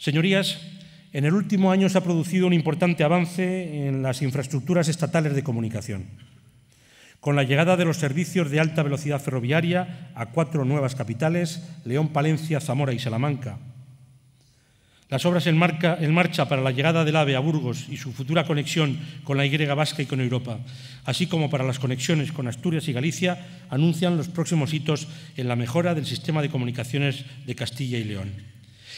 Señorías, en el último año se ha producido un importante avance en las infraestructuras estatales de comunicación, con la llegada de los servicios de alta velocidad ferroviaria a cuatro nuevas capitales, León, Palencia, Zamora y Salamanca. Las obras en, marcha para la llegada del AVE a Burgos y su futura conexión con la Y vasca y con Europa, así como para las conexiones con Asturias y Galicia, anuncian los próximos hitos en la mejora del sistema de comunicaciones de Castilla y León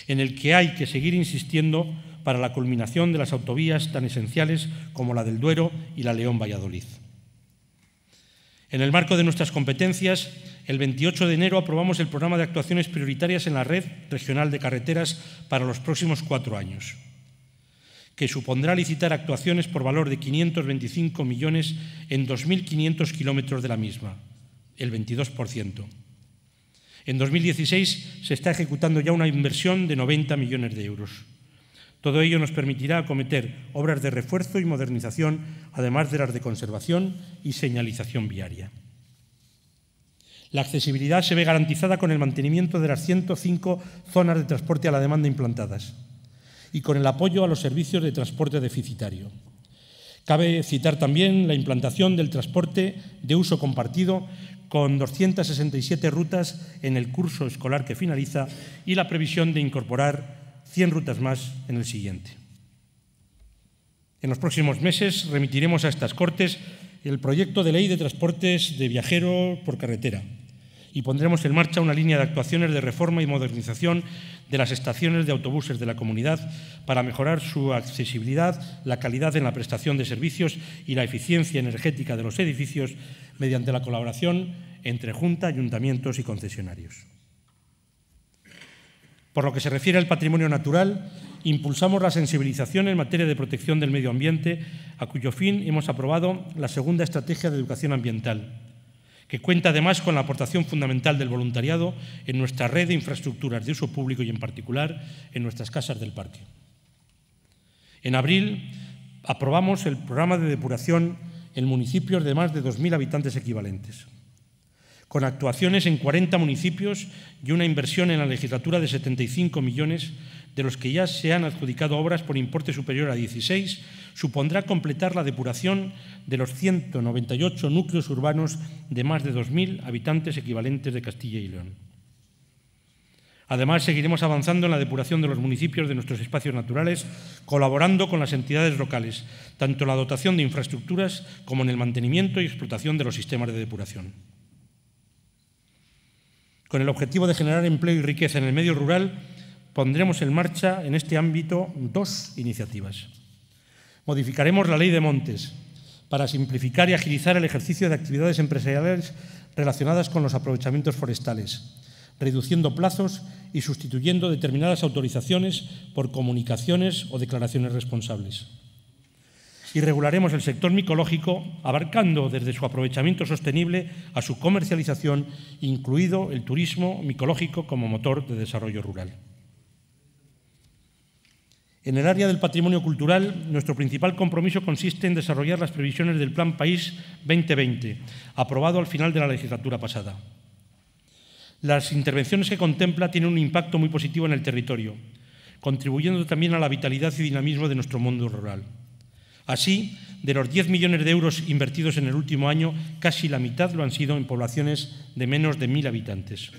en el que hay que seguir insistiendo para la culminación de las autovías tan esenciales como la del Duero y la León Valladolid. En el marco de nuestras competencias, el 28 de enero aprobamos el programa de actuaciones prioritarias en la red regional de carreteras para los próximos cuatro años, que supondrá licitar actuaciones por valor de 525 millones en 2.500 kilómetros de la misma, el 22%. En 2016 se está ejecutando ya una inversión de 90 millones de euros. Todo ello nos permitirá acometer obras de refuerzo y modernización, además de las de conservación y señalización viaria. La accesibilidad se ve garantizada con el mantenimiento de las 105 zonas de transporte a la demanda implantadas y con el apoyo a los servicios de transporte deficitario. Cabe citar también la implantación del transporte de uso compartido con 267 rutas en el curso escolar que finaliza y la previsión de incorporar 100 rutas más en el siguiente. En los próximos meses remitiremos a estas Cortes el proyecto de ley de transportes de viajeros por carretera, y pondremos en marcha una línea de actuaciones de reforma y modernización de las estaciones de autobuses de la comunidad para mejorar su accesibilidad, la calidad en la prestación de servicios y la eficiencia energética de los edificios mediante la colaboración entre Junta, ayuntamientos y concesionarios. Por lo que se refiere al patrimonio natural, impulsamos la sensibilización en materia de protección del medio ambiente, a cuyo fin hemos aprobado la segunda estrategia de educación ambiental que cuenta además con la aportación fundamental del voluntariado en nuestra red de infraestructuras de uso público y en particular en nuestras casas del parque. En abril aprobamos el programa de depuración en municipios de más de 2.000 habitantes equivalentes con actuaciones en 40 municipios y una inversión en la legislatura de 75 millones, de los que ya se han adjudicado obras por importe superior a 16, supondrá completar la depuración de los 198 núcleos urbanos de más de 2.000 habitantes equivalentes de Castilla y León. Además, seguiremos avanzando en la depuración de los municipios de nuestros espacios naturales, colaborando con las entidades locales, tanto en la dotación de infraestructuras como en el mantenimiento y explotación de los sistemas de depuración. Con el objetivo de generar empleo y riqueza en el medio rural, pondremos en marcha en este ámbito dos iniciativas. Modificaremos la ley de montes para simplificar y agilizar el ejercicio de actividades empresariales relacionadas con los aprovechamientos forestales, reduciendo plazos y sustituyendo determinadas autorizaciones por comunicaciones o declaraciones responsables y regularemos el sector micológico abarcando desde su aprovechamiento sostenible a su comercialización, incluido el turismo micológico como motor de desarrollo rural. En el área del patrimonio cultural, nuestro principal compromiso consiste en desarrollar las previsiones del Plan País 2020, aprobado al final de la legislatura pasada. Las intervenciones que contempla tienen un impacto muy positivo en el territorio, contribuyendo también a la vitalidad y dinamismo de nuestro mundo rural. Así, de los 10 millones de euros invertidos en el último año, casi la mitad lo han sido en poblaciones de menos de 1.000 habitantes.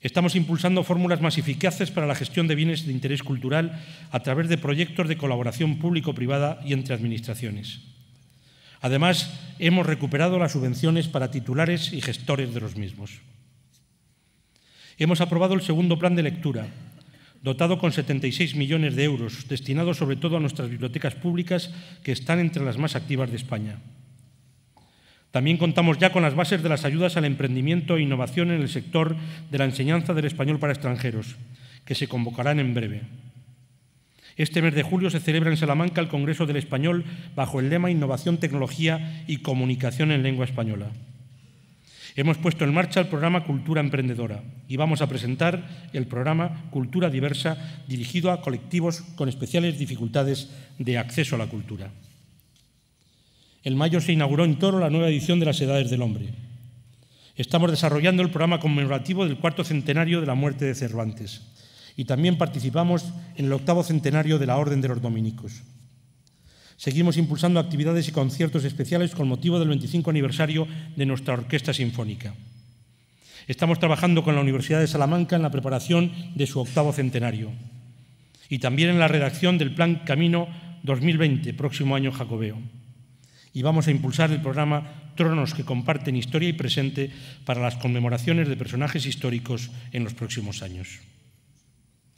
Estamos impulsando fórmulas más eficaces para la gestión de bienes de interés cultural a través de proyectos de colaboración público-privada y entre administraciones. Además, hemos recuperado las subvenciones para titulares y gestores de los mismos. Hemos aprobado el segundo plan de lectura, dotado con 76 millones de euros, destinados sobre todo a nuestras bibliotecas públicas, que están entre las más activas de España. También contamos ya con las bases de las ayudas al emprendimiento e innovación en el sector de la enseñanza del español para extranjeros, que se convocarán en breve. Este mes de julio se celebra en Salamanca el Congreso del Español bajo el lema Innovación, Tecnología y Comunicación en Lengua Española. Hemos puesto en marcha el programa Cultura Emprendedora y vamos a presentar el programa Cultura Diversa dirigido a colectivos con especiales dificultades de acceso a la cultura. En mayo se inauguró en Toro la nueva edición de las Edades del Hombre. Estamos desarrollando el programa conmemorativo del cuarto centenario de la muerte de Cervantes y también participamos en el octavo centenario de la Orden de los Dominicos. Seguimos impulsando actividades y conciertos especiales con motivo del 25 aniversario de nuestra Orquesta Sinfónica. Estamos trabajando con la Universidad de Salamanca en la preparación de su octavo centenario y también en la redacción del Plan Camino 2020, próximo año jacobeo. Y vamos a impulsar el programa Tronos que comparten historia y presente para las conmemoraciones de personajes históricos en los próximos años.